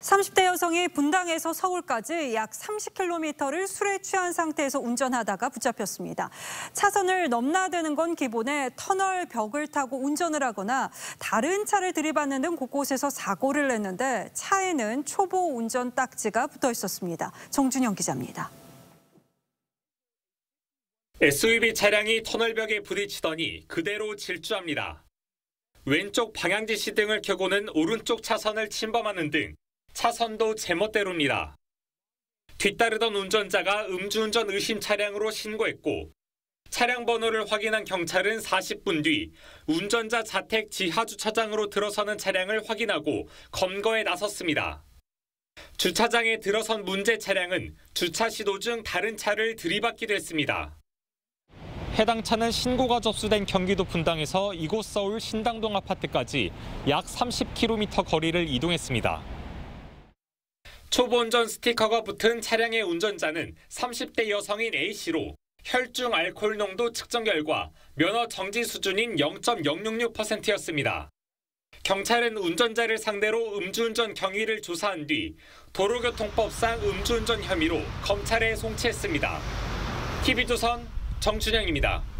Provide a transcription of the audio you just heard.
30대 여성이 분당에서 서울까지 약 30km를 술에 취한 상태에서 운전하다가 붙잡혔습니다. 차선을 넘나드는 건 기본에 터널 벽을 타고 운전을 하거나 다른 차를 들이받는 등 곳곳에서 사고를 냈는데 차에는 초보 운전 딱지가 붙어 있었습니다. 정준영 기자입니다. SUV 차량이 터널 벽에 부딪히더니 그대로 질주합니다. 왼쪽 방향지시 등을 켜고는 오른쪽 차선을 침범하는 등 차선도 제멋대로입니다. 뒤따르던 운전자가 음주운전 의심 차량으로 신고했고 차량 번호를 확인한 경찰은 40분 뒤 운전자 자택 지하 주차장으로 들어서는 차량을 확인하고 검거에 나섰습니다. 주차장에 들어선 문제 차량은 주차 시도 중 다른 차를 들이받기도 했습니다. 해당 차는 신고가 접수된 경기도 분당에서 이곳 서울 신당동 아파트까지 약 30km 거리를 이동했습니다. 초보운전 스티커가 붙은 차량의 운전자는 30대 여성인 A씨로 혈중 알코올 농도 측정 결과 면허 정지 수준인 0.066%였습니다. 경찰은 운전자를 상대로 음주운전 경위를 조사한 뒤 도로교통법상 음주운전 혐의로 검찰에 송치했습니다. TV조선 정준영입니다.